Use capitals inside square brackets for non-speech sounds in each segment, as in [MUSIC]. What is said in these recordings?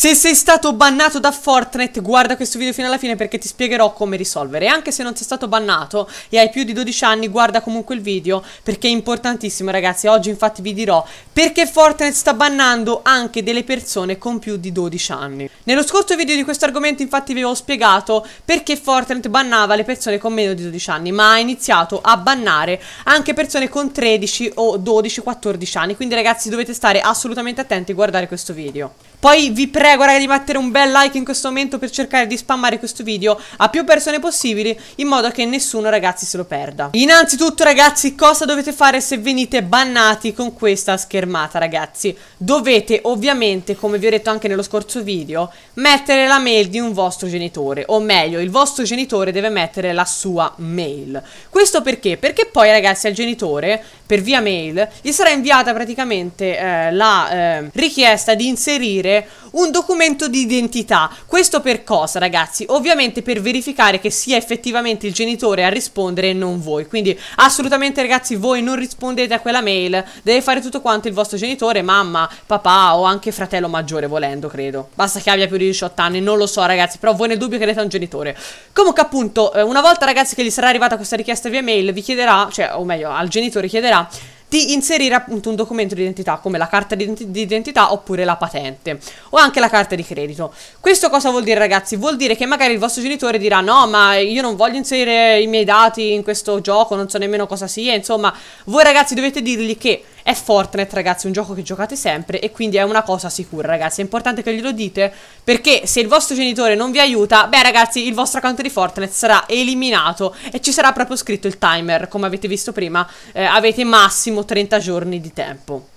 Se sei stato bannato da Fortnite, guarda questo video fino alla fine perché ti spiegherò come risolvere. Anche se non sei stato bannato e hai più di 12 anni, guarda comunque il video perché è importantissimo, ragazzi. Oggi infatti vi dirò perché Fortnite sta bannando anche delle persone con più di 12 anni. Nello scorso video di questo argomento infatti vi avevo spiegato perché Fortnite bannava le persone con meno di 12 anni, ma ha iniziato a bannare anche persone con 13 o 12-14 anni. Quindi ragazzi dovete stare assolutamente attenti e guardare questo video. Poi vi prego raga di mettere un bel like in questo momento per cercare di spammare questo video a più persone possibili in modo che nessuno ragazzi se lo perda. Innanzitutto ragazzi cosa dovete fare se venite bannati con questa schermata ragazzi? Dovete ovviamente come vi ho detto anche nello scorso video mettere la mail di un vostro genitore o meglio il vostro genitore deve mettere la sua mail. Questo perché? Perché poi ragazzi al genitore per via mail gli sarà inviata praticamente eh, la eh, richiesta di inserire avere un documento di identità. Questo per cosa, ragazzi? Ovviamente per verificare che sia effettivamente il genitore a rispondere e non voi. Quindi assolutamente, ragazzi, voi non rispondete a quella mail. Deve fare tutto quanto il vostro genitore, mamma, papà o anche fratello maggiore, volendo, credo. Basta che abbia più di 18 anni, non lo so, ragazzi, però voi nel dubbio credete a un genitore. Comunque, appunto, eh, una volta, ragazzi, che gli sarà arrivata questa richiesta via mail, vi chiederà, cioè, o meglio, al genitore chiederà di inserire appunto un documento di identità come la carta di identità oppure la patente o anche la carta di credito. Questo cosa vuol dire ragazzi? Vuol dire che magari il vostro genitore dirà no ma io non voglio inserire i miei dati in questo gioco, non so nemmeno cosa sia, insomma voi ragazzi dovete dirgli che è Fortnite, ragazzi, un gioco che giocate sempre e quindi è una cosa sicura, ragazzi. È importante che glielo dite perché se il vostro genitore non vi aiuta, beh, ragazzi, il vostro account di Fortnite sarà eliminato e ci sarà proprio scritto il timer. Come avete visto prima, eh, avete massimo 30 giorni di tempo.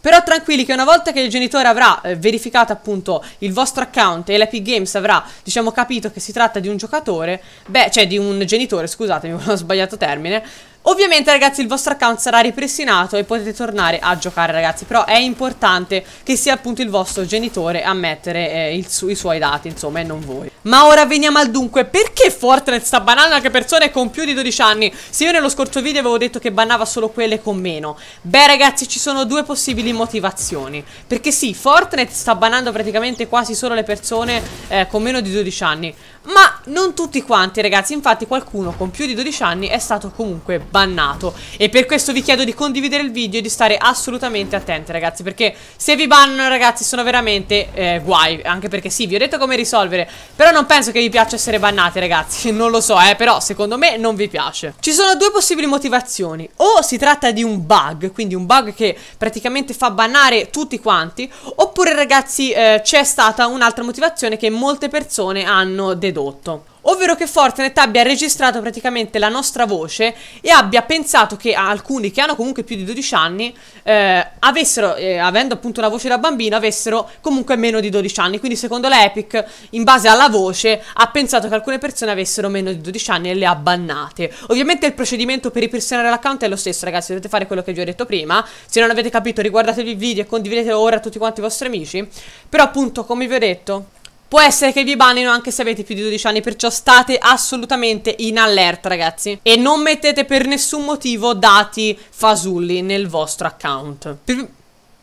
Però tranquilli che una volta che il genitore avrà eh, verificato appunto il vostro account e l'Epic Games avrà, diciamo, capito che si tratta di un giocatore, beh, cioè di un genitore, scusatemi, [LAUGHS] ho sbagliato termine, Ovviamente ragazzi il vostro account sarà ripristinato e potete tornare a giocare ragazzi Però è importante che sia appunto il vostro genitore a mettere eh, su i suoi dati insomma e non voi ma ora veniamo al dunque Perché Fortnite sta banando anche persone con più di 12 anni? Se io nello scorso video avevo detto che bannava solo quelle con meno Beh ragazzi ci sono due possibili motivazioni Perché sì, Fortnite sta banando praticamente quasi solo le persone eh, con meno di 12 anni ma non tutti quanti ragazzi, infatti qualcuno con più di 12 anni è stato comunque bannato E per questo vi chiedo di condividere il video e di stare assolutamente attenti ragazzi Perché se vi bannano ragazzi sono veramente eh, guai Anche perché sì, vi ho detto come risolvere Però non penso che vi piaccia essere bannati, ragazzi. [LAUGHS] Non lo so, eh, però secondo me non vi piace. Ci sono due possibili motivazioni. O si tratta di un bug, quindi un bug che praticamente fa bannare tutti quanti, oppure, ragazzi, eh, c'è stata un'altra motivazione che molte persone hanno dedotto ovvero che Fortnite abbia registrato praticamente la nostra voce e abbia pensato che alcuni che hanno comunque più di 12 anni eh, avessero, eh, avendo appunto una voce da bambino, avessero comunque meno di 12 anni. Quindi secondo l'Epic, in base alla voce, ha pensato che alcune persone avessero meno di 12 anni e le ha bannate. Ovviamente il procedimento per ripristinare l'account è lo stesso, ragazzi, dovete fare quello che vi ho detto prima. Se non avete capito, riguardatevi il video e condividetelo ora a tutti quanti i vostri amici. Però appunto, come vi ho detto, Può essere che vi bannino anche se avete più di 12 anni, perciò state assolutamente in allerta, ragazzi. E non mettete per nessun motivo dati fasulli nel vostro account. Per...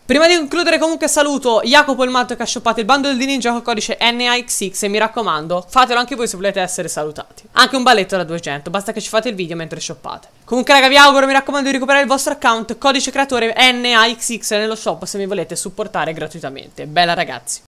Prima di concludere comunque saluto Jacopo il matto che ha shoppato il bundle di ninja col codice NAXX e mi raccomando fatelo anche voi se volete essere salutati. Anche un balletto da 200, basta che ci fate il video mentre shoppate. Comunque raga vi auguro, mi raccomando di recuperare il vostro account codice creatore NAXX nello shop se mi volete supportare gratuitamente. Bella ragazzi.